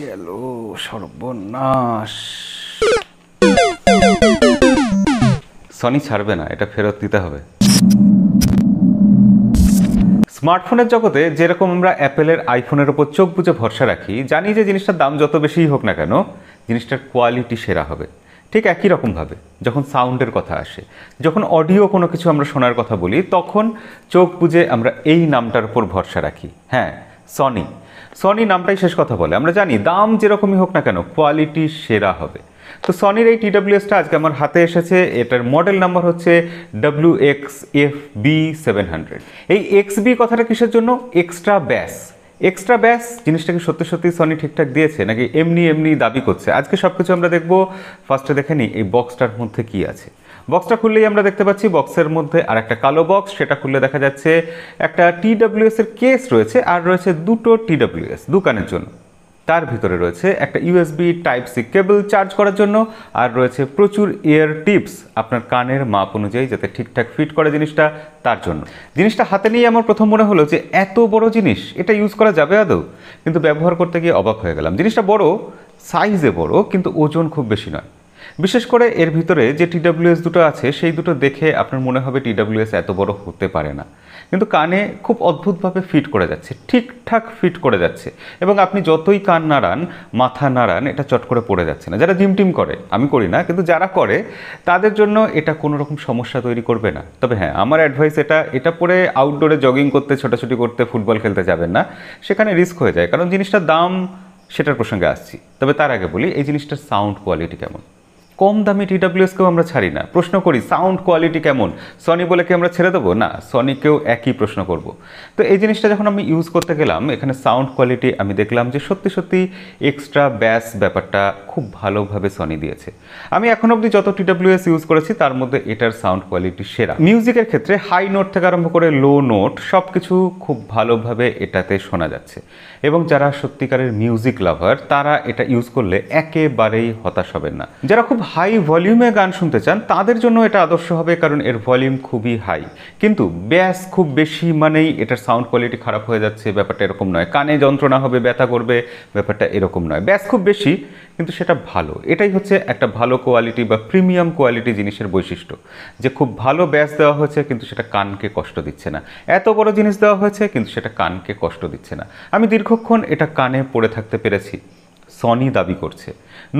গেল সর্বনাশ সনি ছাড়বে না এটা ফেরত দিতে হবে স্মার্টফোনের জগতে যেরকম আমরা অ্যাপেলের আইফোনের ওপর চোখ বুঝে ভরসা রাখি জানি যে জিনিসটার দাম যত বেশিই হোক না কেন জিনিসটার কোয়ালিটি সেরা হবে ঠিক একই রকমভাবে যখন সাউন্ডের কথা আসে যখন অডিও কোনো কিছু আমরা শোনার কথা বলি তখন চোখ বুঝে আমরা এই নামটার উপর ভরসা রাখি হ্যাঁ সনি সনি নামটাই শেষ কথা বলে আমরা জানি দাম যেরকমই হোক না কেন কোয়ালিটি সেরা হবে তো সনির এই টিডাব্লিউএসটা আজকে আমার হাতে এসেছে এটার মডেল নাম্বার হচ্ছে W X F B seven hundred এই এক্স বি কথাটা কিসের জন্য এক্সট্রা ব্যাস এক্সট্রা ব্যাস জিনিসটাকে সত্যি সত্যি সনি ঠিকঠাক দিয়েছে নাকি এমনি এমনি দাবি করছে আজকে সব কিছু আমরা দেখবো ফার্স্টে দেখে নিই এই বক্সটার মধ্যে কী আছে বক্সটা খুললেই আমরা দেখতে পাচ্ছি বক্সের মধ্যে আর একটা কালো বক্স সেটা খুললে দেখা যাচ্ছে একটা টিডাব্লিউএস এর কেস রয়েছে আর রয়েছে দুটো টিডাব্লিউএস দোকানের জন্য তার ভিতরে রয়েছে একটা USB type C cable charge করার জন্য আর রয়েছে প্রচুর এয়ার টিপস আপনার কানের মাপ অনুযায়ী যাতে ঠিকঠাক ফিট করে জিনিসটা তার জন্য জিনিসটা হাতে নিয়ে আমার প্রথম মনে হলো যে এত বড় জিনিস এটা ইউজ করা যাবে আদৌ কিন্তু ব্যবহার করতে গিয়ে অবাক হয়ে গেলাম জিনিসটা বড় সাইজে বড় কিন্তু ওজন খুব বেশি নয় বিশেষ করে এর ভিতরে যে টিডাব্লিউএস দুটো আছে সেই দুটো দেখে আপনার মনে হবে টিডাব্লিউএস এত বড় হতে পারে না কিন্তু কানে খুব অদ্ভুতভাবে ফিট করে যাচ্ছে ঠিকঠাক ফিট করে যাচ্ছে এবং আপনি যতই কান নাড়ান মাথা নাড়ান এটা চট করে পড়ে যাচ্ছে না যারা জিমটিম করে আমি করি না কিন্তু যারা করে তাদের জন্য এটা কোনো রকম সমস্যা তৈরি করবে না তবে হ্যাঁ আমার অ্যাডভাইস এটা এটা পরে আউটডোরে জগিং করতে ছোটাছুটি করতে ফুটবল খেলতে যাবেন না সেখানে রিস্ক হয়ে যায় কারণ জিনিসটার দাম সেটার প্রসঙ্গে আসছি তবে তার আগে বলি এই জিনিসটার সাউন্ড কোয়ালিটি কেমন কম দামি টিডাব্লিউএসকেও আমরা ছাড়ি না প্রশ্ন করি সাউন্ড কোয়ালিটি কেমন সনি বলে কি আমরা ছেড়ে দেবো না সনিকেও একই প্রশ্ন করব তো এই জিনিসটা যখন আমি ইউজ করতে গেলাম এখানে সাউন্ড কোয়ালিটি আমি দেখলাম যে সত্যি সত্যি এক্সট্রা ব্যাস ব্যাপারটা খুব ভালোভাবে সনি দিয়েছে আমি এখন অবধি যত টিডাব্লিউএস ইউজ করেছি তার মধ্যে এটার সাউন্ড কোয়ালিটি সেরা মিউজিকের ক্ষেত্রে হাই নোট থেকে আরম্ভ করে লো নোট সব কিছু খুব ভালোভাবে এটাতে শোনা যাচ্ছে এবং যারা সত্যিকারের মিউজিক লাভার তারা এটা ইউজ করলে একেবারেই হতাশ হবেন না যারা খুব হাই ভলিউমে গান শুনতে চান তাদের জন্য এটা আদর্শ হবে কারণ এর ভলিউম খুবই হাই কিন্তু ব্যাস খুব বেশি মানেই এটার সাউন্ড কোয়ালিটি খারাপ হয়ে যাচ্ছে ব্যাপারটা এরকম নয় কানে যন্ত্রণা হবে ব্যথা করবে ব্যাপারটা এরকম নয় ব্যাস খুব বেশি কিন্তু সেটা ভালো এটাই হচ্ছে একটা ভালো কোয়ালিটি বা প্রিমিয়াম কোয়ালিটি জিনিসের বৈশিষ্ট্য যে খুব ভালো ব্যাস দেওয়া হয়েছে কিন্তু সেটা কানকে কষ্ট দিচ্ছে না এত বড় জিনিস দেওয়া হয়েছে কিন্তু সেটা কানকে কষ্ট দিচ্ছে না আমি দীর্ঘক্ষণ এটা কানে পড়ে থাকতে পেরেছি সনি দাবি করছে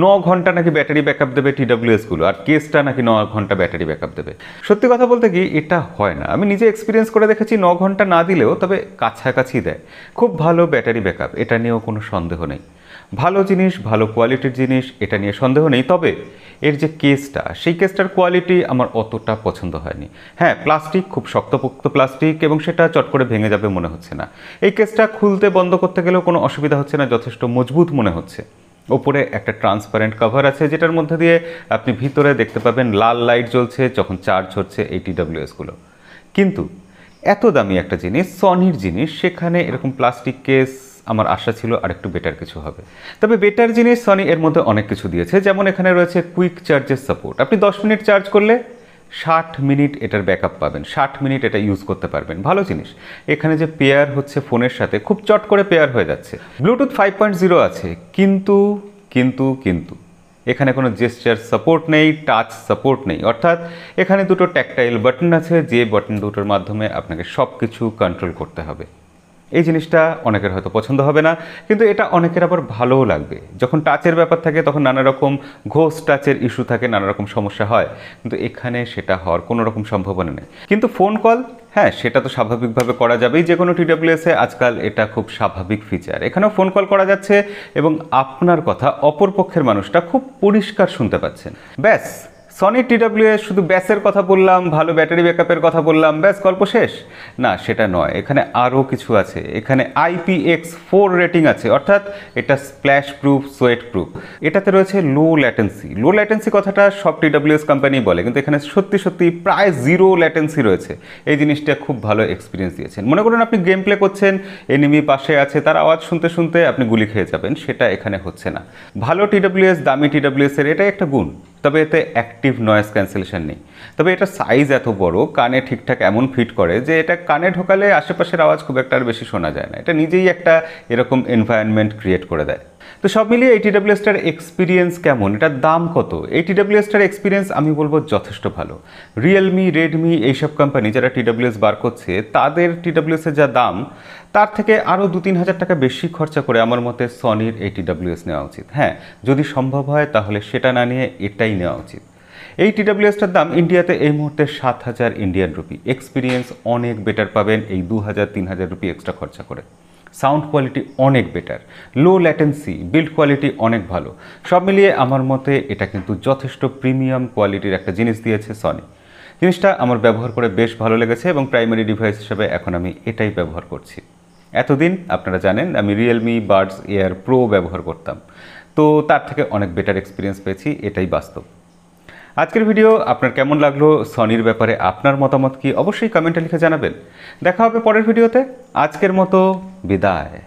ন ঘন্টা নাকি ব্যাটারি ব্যাকআপ দেবে টিডাব্লিউএসগুলো আর কেসটা নাকি ন ঘন্টা ব্যাটারি ব্যাকআপ দেবে সত্যি কথা বলতে কি এটা হয় না আমি নিজে এক্সপিরিয়েন্স করে দেখেছি ন ঘন্টা না দিলেও তবে কাছাকাছি দেয় খুব ভালো ব্যাটারি ব্যাকআপ এটা নিয়েও কোনো সন্দেহ নেই ভালো জিনিস ভালো কোয়ালিটির জিনিস এটা নিয়ে সন্দেহ নেই তবে এর যে কেসটা সেই কেসটার কোয়ালিটি আমার অতটা পছন্দ হয়নি হ্যাঁ প্লাস্টিক খুব শক্তপোক্ত প্লাস্টিক এবং সেটা চট করে ভেঙে যাবে মনে হচ্ছে না এই কেসটা খুলতে বন্ধ করতে গেলেও কোনো অসুবিধা হচ্ছে না যথেষ্ট মজবুত মনে হচ্ছে ওপরে একটা ট্রান্সপারেন্ট কভার আছে যেটার মধ্যে দিয়ে আপনি ভিতরে দেখতে পাবেন লাল লাইট জ্বলছে যখন চার্জ হচ্ছে এই টিডাব্লিউএসগুলো কিন্তু এত দামি একটা জিনিস সনির জিনিস সেখানে এরকম প্লাস্টিক কেস আমার আশা ছিল আর একটু বেটার কিছু হবে তবে বেটার জিনিস সনি এর মধ্যে অনেক কিছু দিয়েছে যেমন এখানে রয়েছে কুইক চার্জের সাপোর্ট আপনি দশ মিনিট চার্জ করলে ষাট মিনিট এটার ব্যাকআপ পাবেন ষাট মিনিট এটা ইউজ করতে পারবেন ভালো জিনিস এখানে যে পেয়ার হচ্ছে ফোনের সাথে খুব চট করে পেয়ার হয়ে যাচ্ছে ব্লুটুথ ফাইভ পয়েন্ট জিরো আছে কিন্তু কিন্তু কিন্তু এখানে কোনো জেস্টার সাপোর্ট নেই টাচ সাপোর্ট নেই অর্থাৎ এখানে দুটো ট্যাকটাইল বাটন আছে যে বাটন দুটোর মাধ্যমে আপনাকে সব কিছু কন্ট্রোল করতে হবে এই জিনিসটা অনেকের হয়তো পছন্দ হবে না কিন্তু এটা অনেকের আবার ভালোও লাগবে যখন টাচের ব্যাপার থাকে তখন নানা রকম ঘোষ টাচের ইস্যু থাকে নানা রকম সমস্যা হয় কিন্তু এখানে সেটা হওয়ার কোনো রকম সম্ভাবনা নেই কিন্তু ফোন কল হ্যাঁ সেটা তো স্বাভাবিকভাবে করা যাবেই যে কোনো টিডাব্লিউএসে আজকাল এটা খুব স্বাভাবিক ফিচার এখানেও ফোন কল করা যাচ্ছে এবং আপনার কথা অপরপক্ষের মানুষটা খুব পরিষ্কার শুনতে পাচ্ছেন ব্যাস সনি টিডাব্লিউ এস শুধু ব্যাসের কথা বললাম ভালো ব্যাটারি ব্যাকআপের কথা বললাম ব্যাস গল্প শেষ না সেটা নয় এখানে আরও কিছু আছে এখানে আইপিএক্স ফোর রেটিং আছে অর্থাৎ এটা স্প্ল্যাশ প্রুফ সোয়েট প্রুফ এটাতে রয়েছে লো ল্যাটেন্সি লো ল্যাটেন্সি কথাটা সব টিডাব্লিউএস কোম্পানি বলে কিন্তু এখানে সত্যি সত্যি প্রায় জিরো ল্যাটেন্সি রয়েছে এই জিনিসটা খুব ভালো এক্সপিরিয়েন্স দিয়েছেন মনে করুন আপনি গেম প্লে করছেন এনিমি পাশে আছে তার আওয়াজ শুনতে শুনতে আপনি গুলি খেয়ে যাবেন সেটা এখানে হচ্ছে না ভালো টিডাব্লিউএস দামি টিডাব্লিউএস এর এটাই একটা গুণ তবে এতে অ্যাক্টিভ নয়েজ ক্যান্সেলেশন নেই তবে এটা সাইজ এত বড় কানে ঠিকঠাক এমন ফিট করে যে এটা কানে ঢোকালে আশেপাশের আওয়াজ খুব একটা আর বেশি শোনা যায় না এটা নিজেই একটা এরকম এনভায়রনমেন্ট ক্রিয়েট করে দেয় তো সব মিলিয়ে এই টিডাব্লিউএসটার এক্সপিরিয়েন্স কেমন এটার দাম কত এই টিডাব্লিউএসটার এক্সপিরিয়েন্স আমি বলবো যথেষ্ট ভালো রিয়েলমি রেডমি এইসব কোম্পানি যারা টিডাব্লিউএস বার করছে তাদের টিডাব্লিউএসের যা দাম তার থেকে আরও দু তিন হাজার টাকা বেশি খরচা করে আমার মতে সনির এই টিডাব্লিউএস নেওয়া উচিত হ্যাঁ যদি সম্ভব হয় তাহলে সেটা না নিয়ে এটাই নেওয়া উচিত এই টিডাব্লিউএসটার দাম ইন্ডিয়াতে এই মুহূর্তে সাত হাজার ইন্ডিয়ান রুপি এক্সপিরিয়েন্স অনেক বেটার পাবেন এই দু হাজার তিন হাজার রুপি এক্সট্রা খরচা করে সাউন্ড কোয়ালিটি অনেক better low latency build quality অনেক ভালো সব মিলিয়ে আমার মতে এটা কিন্তু যথেষ্ট প্রিমিয়াম কোয়ালিটির একটা জিনিস দিয়েছে সনি জিনিসটা আমার ব্যবহার করে বেশ ভালো লেগেছে এবং প্রাইমারি ডিভাইস হিসেবে এখন আমি এটাই ব্যবহার করছি এতদিন আপনারা জানেন আমি রিয়েলমি বার্ডস এয়ার প্রো ব্যবহার করতাম তো তার থেকে অনেক বেটার এক্সপিরিয়েন্স পেয়েছি এটাই বাস্তব আজকের ভিডিও আপনার কেমন লাগলো সনির ব্যাপারে আপনার মতামত কি অবশ্যই কমেন্টে লিখে জানাবেন দেখা হবে পরের ভিডিওতে আজকের মতো বিদায়